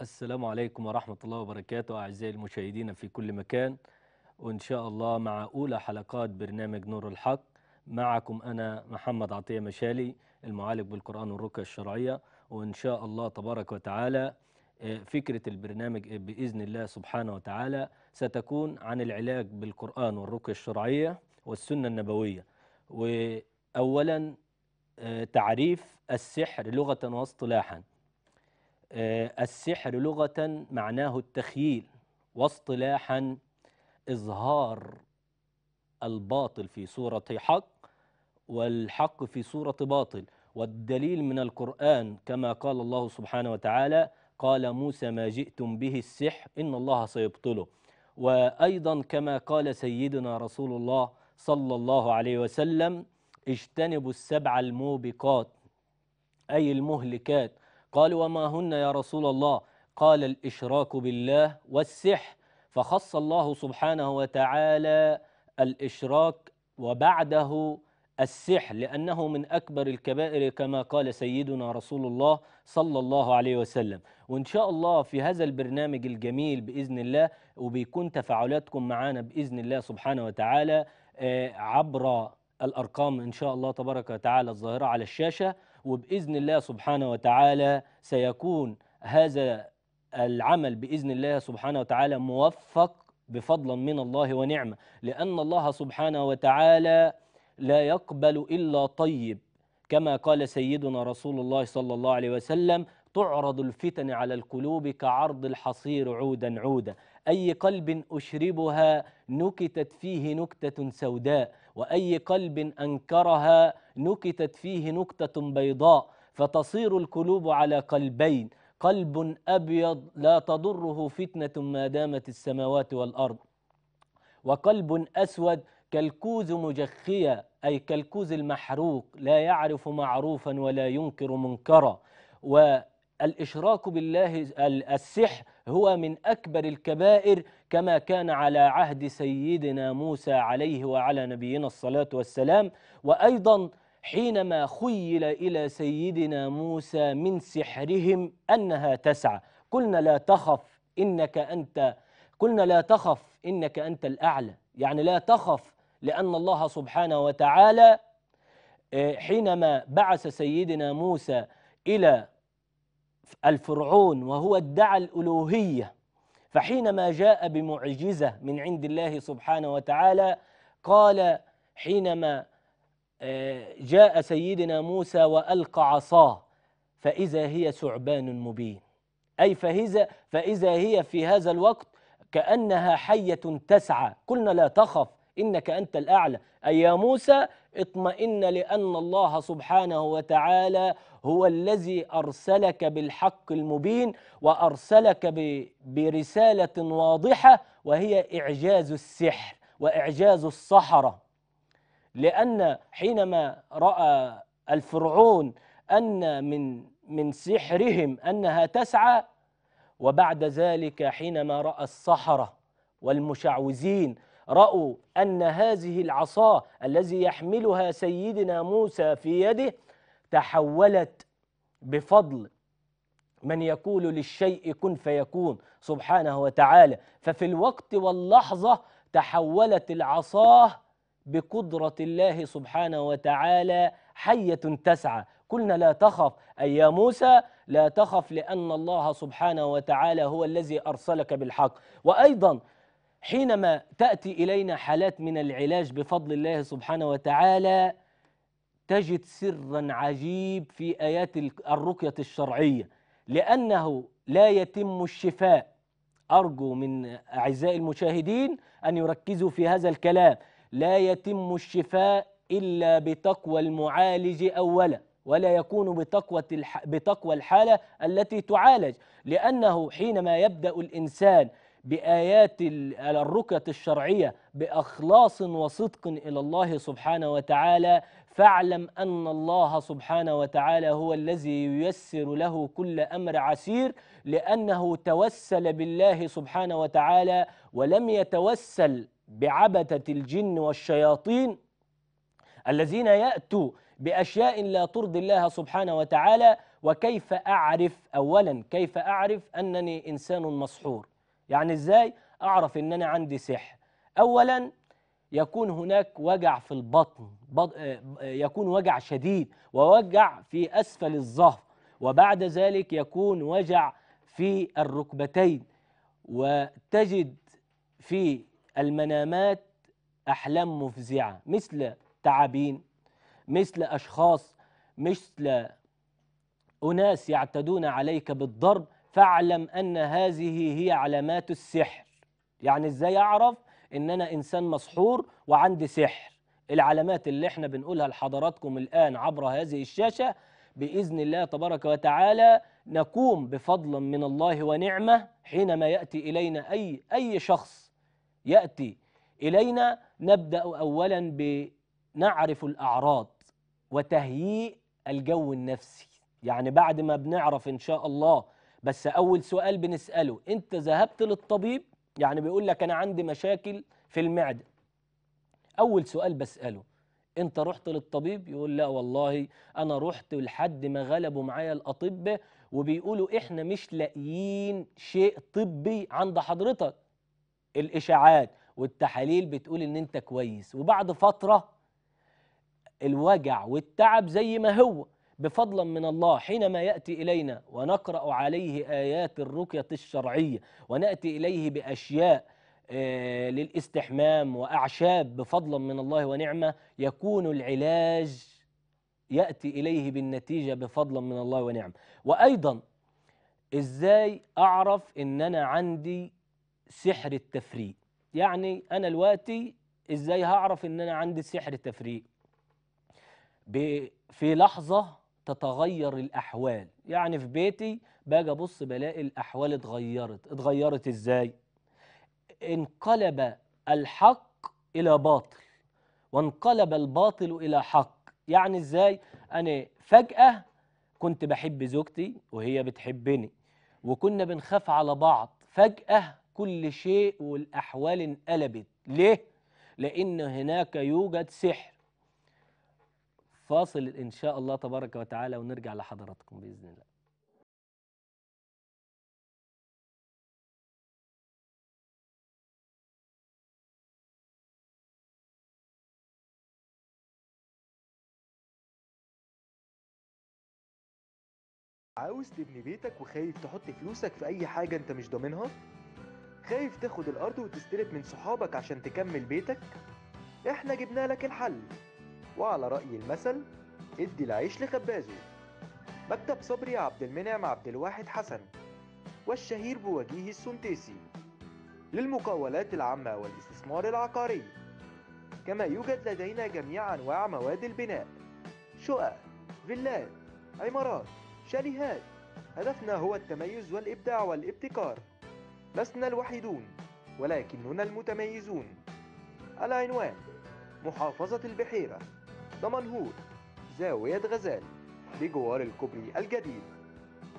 السلام عليكم ورحمة الله وبركاته أعزائي المشاهدين في كل مكان وإن شاء الله مع أولى حلقات برنامج نور الحق معكم أنا محمد عطية مشالي المعالج بالقرآن والرقية الشرعية وإن شاء الله تبارك وتعالى آه، فكرة البرنامج بإذن الله سبحانه وتعالى ستكون عن العلاج بالقرآن والرقية الشرعية والسنة النبوية وأولا آه، تعريف السحر لغة واصطلاحا آه، السحر لغة معناه التخييل واصطلاحا إظهار الباطل في صورة حق والحق في صورة باطل والدليل من القرآن كما قال الله سبحانه وتعالى قال موسى ما جئتم به السحر إن الله سيبطله وأيضا كما قال سيدنا رسول الله صلى الله عليه وسلم اجتنبوا السبع الموبقات أي المهلكات قالوا وما هن يا رسول الله قال الإشراك بالله والسحر فخص الله سبحانه وتعالى الإشراك وبعده السحر لأنه من أكبر الكبائر كما قال سيدنا رسول الله صلى الله عليه وسلم وإن شاء الله في هذا البرنامج الجميل بإذن الله وبيكون تفاعلاتكم معنا بإذن الله سبحانه وتعالى آه، عبر الأرقام إن شاء الله تبارك وتعالى الظاهرة على الشاشة وبإذن الله سبحانه وتعالى سيكون هذا العمل بإذن الله سبحانه وتعالى موفق بفضلا من الله ونعمة لأن الله سبحانه وتعالى لا يقبل إلا طيب كما قال سيدنا رسول الله صلى الله عليه وسلم تعرض الفتن على القلوب كعرض الحصير عودا عودا أي قلب أشربها نكتت فيه نكتة سوداء وأي قلب أنكرها نكتت فيه نكتة بيضاء فتصير القلوب على قلبين قلب أبيض لا تضره فتنة ما دامت السماوات والأرض وقلب أسود كالكوز مجخية أي كالكوز المحروق لا يعرف معروفا ولا ينكر منكرا والإشراك بالله السحر هو من أكبر الكبائر كما كان على عهد سيدنا موسى عليه وعلى نبينا الصلاة والسلام وأيضا حينما خيل إلى سيدنا موسى من سحرهم أنها تسعى قلنا لا تخف إنك أنت قلنا لا تخف إنك أنت الأعلى يعني لا تخف لأن الله سبحانه وتعالى آه، حينما بعث سيدنا موسى إلى الفرعون وهو ادعى الألوهية فحينما جاء بمعجزة من عند الله سبحانه وتعالى قال حينما آه، جاء سيدنا موسى وألقى عصاه فإذا هي ثعبان مبين أي فإذا, فإذا هي في هذا الوقت كأنها حية تسعى قلنا لا تخف إنك أنت الأعلى أي يا موسى اطمئن لأن الله سبحانه وتعالى هو الذي أرسلك بالحق المبين وأرسلك برسالة واضحة وهي إعجاز السحر وإعجاز السحرة لأن حينما رأى الفرعون أن من من سحرهم أنها تسعى وبعد ذلك حينما رأى السحرة والمشعوذين رأوا أن هذه العصا الذي يحملها سيدنا موسى في يده تحولت بفضل من يقول للشيء كن فيكون سبحانه وتعالى ففي الوقت واللحظة تحولت العصاه بقدرة الله سبحانه وتعالى حية تسعى قلنا لا تخف أي يا موسى لا تخف لأن الله سبحانه وتعالى هو الذي أرسلك بالحق وأيضا حينما تأتي إلينا حالات من العلاج بفضل الله سبحانه وتعالى تجد سرا عجيب في آيات الرقية الشرعية لأنه لا يتم الشفاء أرجو من أعزائي المشاهدين أن يركزوا في هذا الكلام لا يتم الشفاء إلا بتقوى المعالج أولا ولا يكون بتقوى بتقوى الحالة التي تعالج لأنه حينما يبدأ الإنسان بآيات الركة الشرعية بأخلاص وصدق إلى الله سبحانه وتعالى فاعلم أن الله سبحانه وتعالى هو الذي ييسر له كل أمر عسير لأنه توسل بالله سبحانه وتعالى ولم يتوسل بعبثة الجن والشياطين الذين يأتوا بأشياء لا ترضي الله سبحانه وتعالى وكيف أعرف أولا كيف أعرف أنني إنسان مسحور يعني ازاي اعرف ان انا عندي سحر اولا يكون هناك وجع في البطن آه، آه، يكون وجع شديد ووجع في اسفل الظهر وبعد ذلك يكون وجع في الركبتين وتجد في المنامات احلام مفزعه مثل تعابين مثل اشخاص مثل اناس يعتدون عليك بالضرب فاعلم أن هذه هي علامات السحر يعني إزاي أعرف إن أنا إنسان مسحور وعندي سحر العلامات اللي احنا بنقولها لحضراتكم الآن عبر هذه الشاشة بإذن الله تبارك وتعالى نقوم بفضل من الله ونعمة حينما يأتي إلينا أي, أي شخص يأتي إلينا نبدأ أولا بنعرف الأعراض وتهيئ الجو النفسي يعني بعد ما بنعرف إن شاء الله بس اول سؤال بنساله انت ذهبت للطبيب يعني بيقول لك انا عندي مشاكل في المعده اول سؤال بساله انت رحت للطبيب يقول لا والله انا رحت لحد ما غلبوا معايا الاطباء وبيقولوا احنا مش لاقيين شيء طبي عند حضرتك الاشاعات والتحاليل بتقول ان انت كويس وبعد فتره الوجع والتعب زي ما هو بفضلا من الله حينما يأتي إلينا ونقرأ عليه آيات الرقية الشرعية ونأتي إليه بأشياء آه، للاستحمام وأعشاب بفضلا من الله ونعمة يكون العلاج يأتي إليه بالنتيجة بفضلا من الله ونعمة وأيضا إزاي أعرف إن أنا عندي سحر التفريق يعني أنا دلوقتي إزاي هعرف إن أنا عندي سحر التفريق في لحظة تتغير الأحوال يعني في بيتي باجي أبص بلاقي الأحوال اتغيرت اتغيرت إزاي؟ انقلب الحق إلى باطل وانقلب الباطل إلى حق يعني إزاي؟ أنا فجأة كنت بحب زوجتي وهي بتحبني وكنا بنخاف على بعض فجأة كل شيء والأحوال انقلبت ليه؟ لأن هناك يوجد سحر فاصل إن شاء الله تبارك وتعالى ونرجع لحضراتكم بإذن الله عاوز تبني بيتك وخايف تحط فلوسك في أي حاجة أنت مش ضامنها؟ خايف تاخد الأرض وتستلف من صحابك عشان تكمل بيتك؟ إحنا جبنا لك الحل وعلى رأي المثل ادي العيش لخبازه مكتب صبري عبد المنعم عبد الواحد حسن والشهير بوجيه السنتيسي للمقاولات العامة والاستثمار العقاري كما يوجد لدينا جميع أنواع مواد البناء شقق فيلات عمارات شاليهات هدفنا هو التميز والإبداع والابتكار لسنا الوحيدون ولكننا المتميزون العنوان محافظة البحيرة دمنهور زاوية غزال بجوار الكوبري الجديد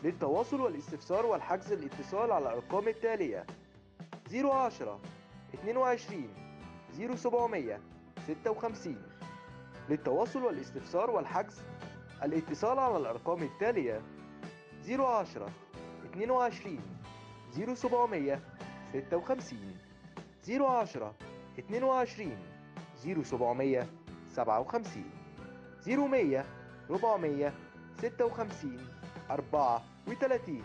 للتواصل والاستفسار والحجز الاتصال على الأرقام التالية 010 22 0700 56 للتواصل والاستفسار والحجز الاتصال على الأرقام التالية 010 22 0700 56 010 22 0700 57 زيرو مية ربعمية ستة وخمسين أربعة وتلاتين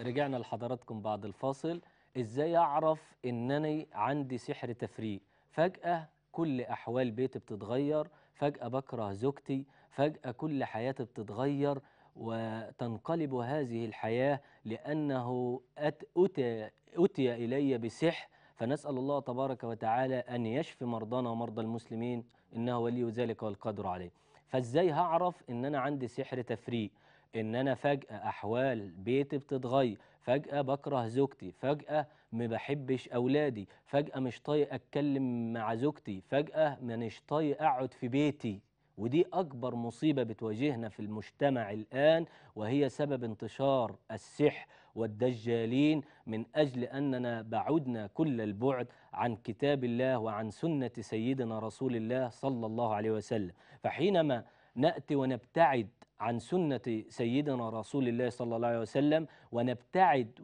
رجعنا لحضراتكم بعد الفاصل ازاي اعرف ان انا عندي سحر تفريق فجأة كل احوال بيتي بتتغير فجأة بكره زوجتي فجأة كل حياتي بتتغير وتنقلب هذه الحياة لأنه أتي, أتي إلي بسحر فنسأل الله تبارك وتعالى أن يشفي مرضانا ومرضى المسلمين إنه ولي ذلك والقدر عليه فازاي هعرف ان انا عندي سحر تفريق ان انا فجأة احوال بيتي بتتغير فجأة بكره زوجتي فجأة ما بحبش اولادي فجأة مش طايق اتكلم مع زوجتي فجأة مش طايق اقعد في بيتي ودي أكبر مصيبة بتواجهنا في المجتمع الآن وهي سبب انتشار السحر والدجالين من أجل أننا بعدنا كل البعد عن كتاب الله وعن سنة سيدنا رسول الله صلى الله عليه وسلم فحينما نأتي ونبتعد عن سنة سيدنا رسول الله صلى الله عليه وسلم ونبتعد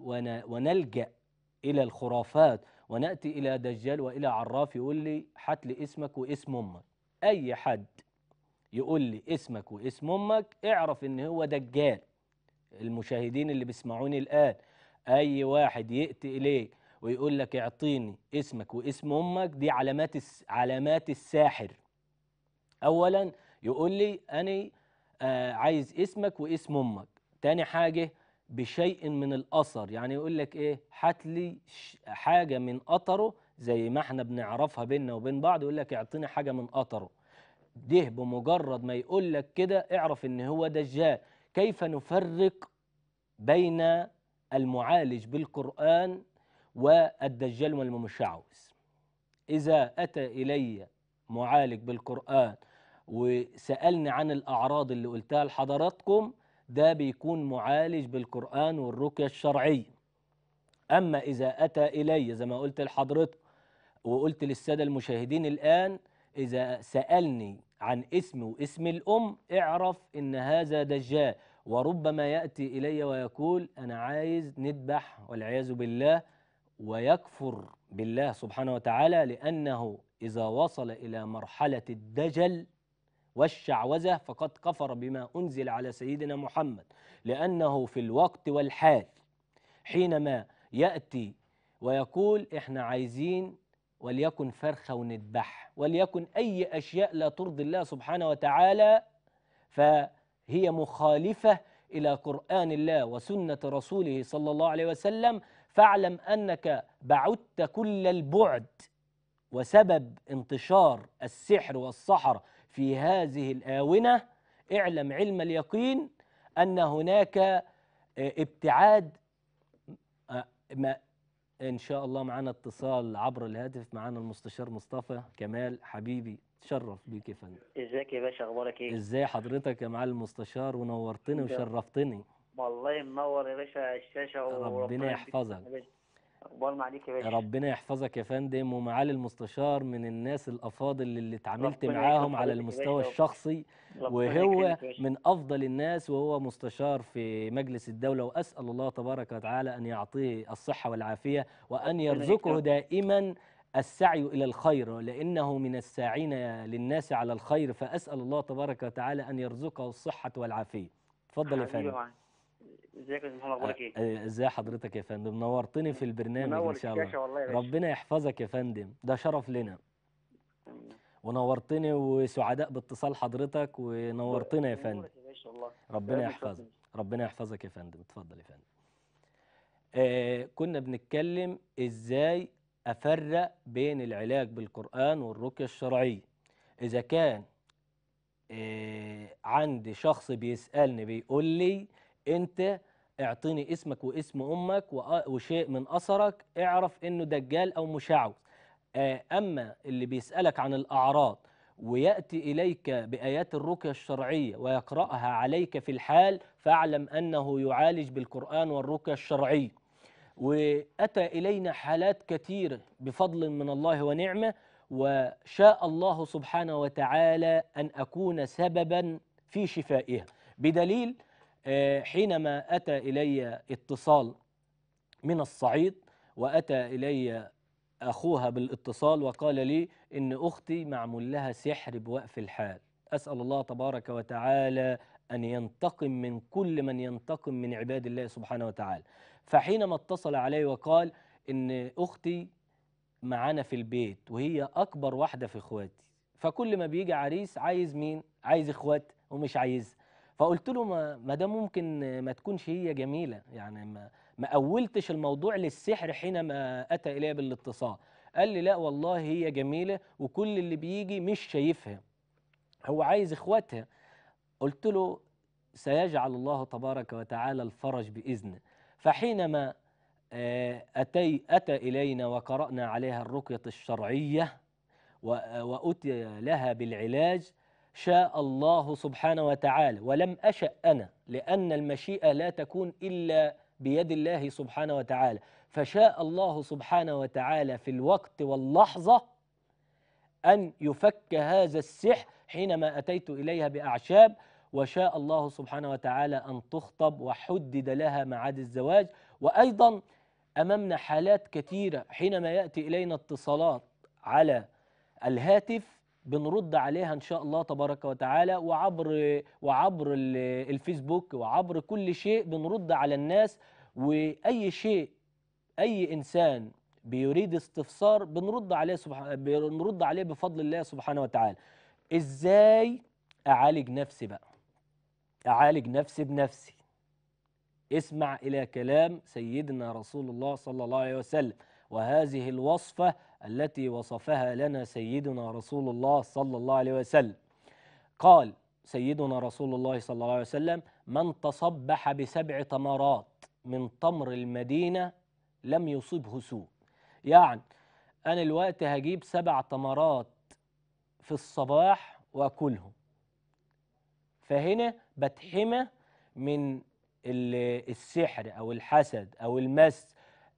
ونلجأ إلى الخرافات ونأتي إلى دجال وإلى عراف يقول لي حت لي اسمك واسم أمك أي حد يقول لي اسمك واسم أمك اعرف إن هو دجال المشاهدين اللي بيسمعوني الآن أي واحد يأتي إليك ويقول لك اعطيني اسمك واسم أمك دي علامات علامات الساحر أولاً يقول لي أنا آه عايز اسمك واسم أمك تاني حاجة بشيء من الأثر يعني يقول لك إيه هات لي حاجة من أثره زي ما احنا بنعرفها بيننا وبين بعض يقول لك اعطيني حاجة من أثره ده بمجرد ما يقول لك كده اعرف إن هو دجال كيف نفرق بين المعالج بالقرآن والدجال والممشعوذ إذا أتى إلي معالج بالقرآن وسألني عن الأعراض اللي قلتها لحضراتكم ده بيكون معالج بالقرآن والرقية الشرعية أما إذا أتى إلي زي ما قلت لحضرتك وقلت للسادة المشاهدين الآن إذا سألني عن اسمي واسم الأم اعرف إن هذا دجال وربما يأتي إلي ويقول أنا عايز نذبح والعياذ بالله ويكفر بالله سبحانه وتعالى لأنه إذا وصل إلى مرحلة الدجل والشعوذة فقد كفر بما أنزل على سيدنا محمد لأنه في الوقت والحال حينما يأتي ويقول إحنا عايزين وليكن فرخة ونذبح وليكن أي أشياء لا ترضي الله سبحانه وتعالى فهي مخالفة إلى قرآن الله وسنة رسوله صلى الله عليه وسلم فاعلم أنك بعدت كل البعد وسبب انتشار السحر والصحر في هذه الآونة اعلم علم اليقين أن هناك آه، ابتعاد آه، ما إن شاء الله معنا اتصال عبر الهاتف معنا المستشار مصطفى كمال حبيبي تشرف بيك يا فندم ازيك يا باشا اخبارك ايه ازاي حضرتك يا معالي المستشار ونورتني وشرفتني والله منور يا باشا الشاشه ربنا يحفظك اقبال ما عليك يا باشا ربنا يحفظك يا فندم ومعالي المستشار من الناس الافاضل اللي اتعاملت معاهم على المستوى الشخصي وهو من افضل الناس وهو مستشار في مجلس الدوله واسال الله تبارك وتعالى ان يعطيه الصحه والعافيه وان يرزقه دائما السعي إلى الخير لأنه من الساعين للناس على الخير فأسأل الله تبارك وتعالى أن يرزقه الصحة والعافية تفضل يا فندم ازيك يا محمد اخبارك ايه؟ ازي حضرتك يا فندم نورتني في البرنامج ان شاء الله والله ربنا يحفظك يا فندم ده شرف لنا ونورتني وسعداء باتصال حضرتك ونورتنا يا فندم ربنا يحفظك ربنا يحفظك يا فندم اتفضل يا فندم آه كنا بنتكلم ازاي افرق بين العلاج بالقران والرقيه الشرعيه اذا كان آه عندي شخص بيسالني بيقول لي انت اعطيني اسمك واسم امك وشيء من اثرك اعرف انه دجال او مشعوذ آه، اما اللي بيسالك عن الاعراض وياتي اليك بايات الرقيه الشرعيه ويقراها عليك في الحال فاعلم انه يعالج بالقران والرقيه الشرعيه واتى الينا حالات كثيره بفضل من الله ونعمه وشاء الله سبحانه وتعالى ان اكون سببا في شفائها بدليل آه، حينما أتى إلي اتصال من الصعيد وأتى إلي أخوها بالاتصال وقال لي إن أختي معمول لها سحر بوقف الحال أسأل الله تبارك وتعالى أن ينتقم من كل من ينتقم من عباد الله سبحانه وتعالى فحينما اتصل علي وقال إن أختي معانا في البيت وهي أكبر واحدة في إخواتي فكل ما بيجي عريس عايز مين؟ عايز إخوات ومش عايزها فقلت له ما ده ممكن ما تكونش هي جميله يعني ما ما اولتش الموضوع للسحر حينما اتى الي بالاتصال قال لي لا والله هي جميله وكل اللي بيجي مش شايفها هو عايز اخواتها قلت له سيجعل الله تبارك وتعالى الفرج باذنه فحينما آه، أتي أتى إلينا وقرأنا عليها الرقية الشرعية وأتي لها بالعلاج شاء الله سبحانه وتعالى ولم أشأ أنا لأن المشيئة لا تكون إلا بيد الله سبحانه وتعالى فشاء الله سبحانه وتعالى في الوقت واللحظة أن يفك هذا السحر حينما أتيت إليها بأعشاب وشاء الله سبحانه وتعالى أن تخطب وحدد لها معاد الزواج وأيضا أمامنا حالات كثيرة حينما يأتي إلينا اتصالات على الهاتف بنرد عليها ان شاء الله تبارك وتعالى وعبر وعبر الفيسبوك وعبر كل شيء بنرد على الناس واي شيء اي انسان بيريد استفسار بنرد عليه سبحان بنرد عليه بفضل الله سبحانه وتعالى ازاي اعالج نفسي بقى اعالج نفسي بنفسي اسمع الى كلام سيدنا رسول الله صلى الله عليه وسلم وهذه الوصفة التي وصفها لنا سيدنا رسول الله صلى الله عليه وسلم قال سيدنا رسول الله صلى الله عليه وسلم من تصبح بسبع تمرات من تمر المدينة لم يصبه سوء يعني أنا الوقت هجيب سبع تمرات في الصباح وأكلهم فهنا بتحمى من السحر أو الحسد أو المس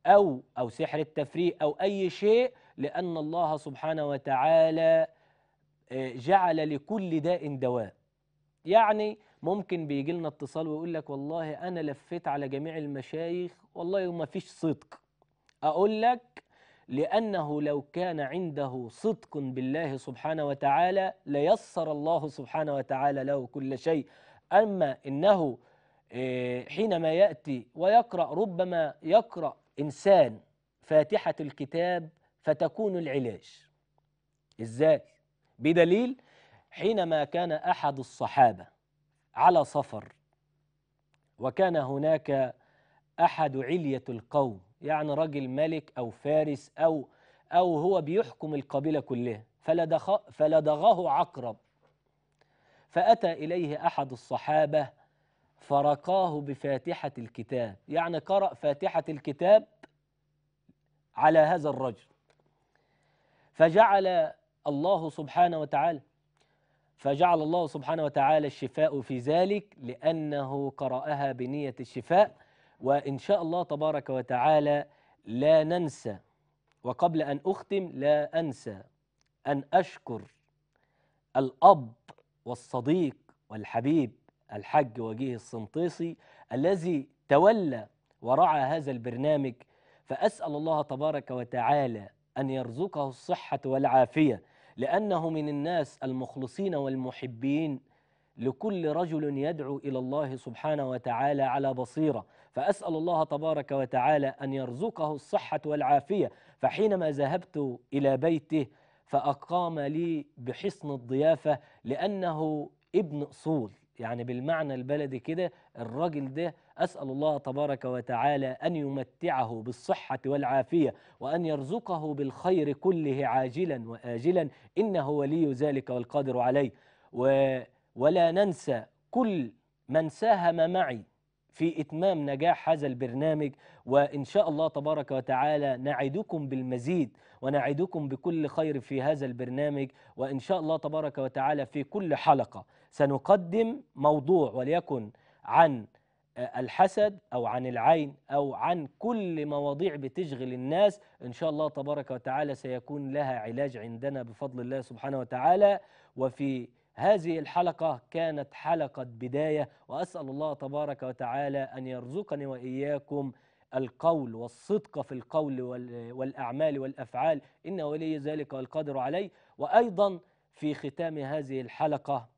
أو أو سحر التفريق أو أي شيء لأن الله سبحانه وتعالى آه، جعل لكل داء دواء يعني ممكن بيجي لنا اتصال ويقول لك والله أنا لفيت على جميع المشايخ والله ما فيش صدق أقول لك لأنه لو كان عنده صدق بالله سبحانه وتعالى ليسر الله سبحانه وتعالى له كل شيء أما إنه آه، حينما يأتي ويقرأ ربما يقرأ إنسان فاتحة الكتاب فتكون العلاج إزاي؟ بدليل حينما كان أحد الصحابة على سفر وكان هناك أحد علية القوم يعني رجل ملك أو فارس أو أو هو بيحكم القبيلة كلها فلدغه عقرب فأتى إليه أحد الصحابة فرقاه بفاتحة الكتاب يعني قرأ فاتحة الكتاب على هذا الرجل فجعل الله سبحانه وتعالى فجعل الله سبحانه وتعالى الشفاء في ذلك لأنه قرأها بنية الشفاء وإن شاء الله تبارك وتعالى لا ننسى وقبل أن أختم لا أنسى أن أشكر الأب والصديق والحبيب الحج وجيه السنطيسي الذي تولى ورعى هذا البرنامج فأسأل الله تبارك وتعالى أن يرزقه الصحة والعافية لأنه من الناس المخلصين والمحبين لكل رجل يدعو إلى الله سبحانه وتعالى على بصيرة فأسأل الله تبارك وتعالى أن يرزقه الصحة والعافية فحينما ذهبت إلى بيته فأقام لي بحصن الضيافة لأنه ابن أصول يعني بالمعنى البلدي كده الراجل ده أسأل الله تبارك وتعالى أن يمتعه بالصحة والعافية وأن يرزقه بالخير كله عاجلا وآجلا إنه ولي ذلك والقادر عليه و ولا ننسى كل من ساهم معي في إتمام نجاح هذا البرنامج وإن شاء الله تبارك وتعالى نعدكم بالمزيد ونعدكم بكل خير في هذا البرنامج وإن شاء الله تبارك وتعالى في كل حلقة سنقدم موضوع وليكن عن آه، الحسد أو عن العين أو عن كل مواضيع بتشغل الناس إن شاء الله تبارك وتعالى سيكون لها علاج عندنا بفضل الله سبحانه وتعالى وفي هذه الحلقة كانت حلقة بداية وأسأل الله تبارك وتعالى أن يرزقني وإياكم القول والصدق في القول والأعمال والأفعال إن ولي ذلك والقدر عليه وأيضا في ختام هذه الحلقة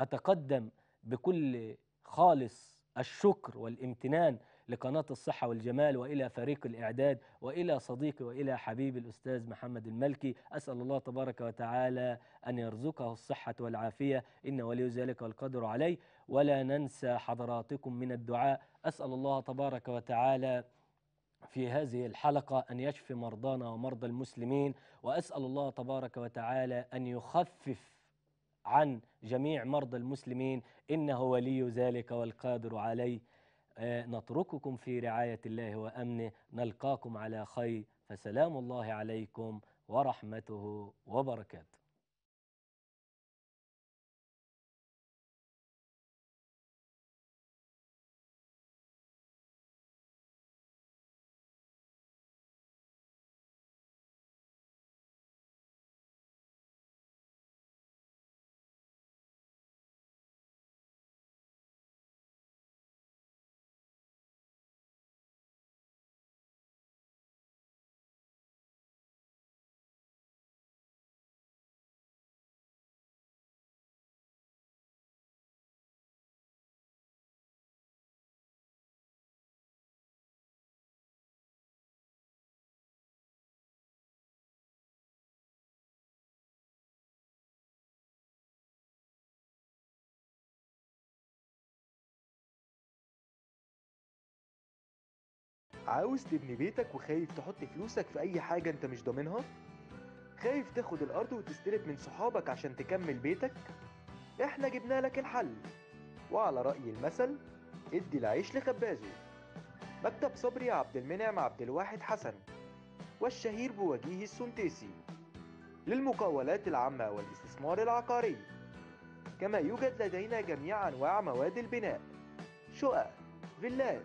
أتقدم بكل خالص الشكر والامتنان لقناة الصحة والجمال وإلى فريق الإعداد وإلى صديقي وإلى حبيبي الأستاذ محمد الملكي أسأل الله تبارك وتعالى أن يرزقه الصحة والعافية إن ولي ذلك والقدر عليه ولا ننسى حضراتكم من الدعاء أسأل الله تبارك وتعالى في هذه الحلقة أن يشفي مرضانا ومرضى المسلمين وأسأل الله تبارك وتعالى أن يخفف عن جميع مرضى المسلمين إنه ولي ذلك والقادر عليه آه، نترككم في رعاية الله وأمنه نلقاكم على خير فسلام الله عليكم ورحمته وبركاته عاوز تبني بيتك وخايف تحط فلوسك في أي حاجة أنت مش ضامنها؟ خايف تاخد الأرض وتستلف من صحابك عشان تكمل بيتك؟ إحنا جبنا لك الحل وعلى رأي المثل ادي العيش لخبازه مكتب صبري عبد المنعم عبد الواحد حسن والشهير بوجيه السنتيسي للمقاولات العامة والاستثمار العقاري كما يوجد لدينا جميع أنواع مواد البناء شقق فيلات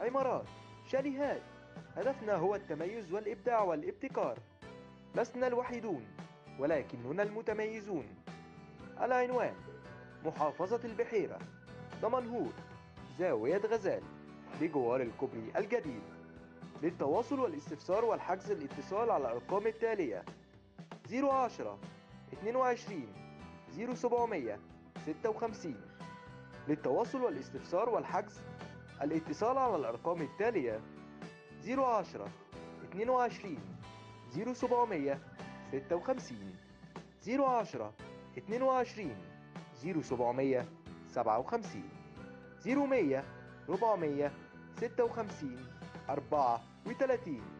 عمارات شاليهات هدفنا هو التميز والإبداع والابتكار لسنا الوحيدون ولكننا المتميزون العنوان محافظة البحيرة دمنهور زاوية غزال بجوار الكوبري الجديد للتواصل والاستفسار والحجز الاتصال على الأرقام التالية 010 22 0756 للتواصل والاستفسار والحجز الاتصال على الأرقام التالية 010 22 0700 56 010 22 0700 57 0100 456 34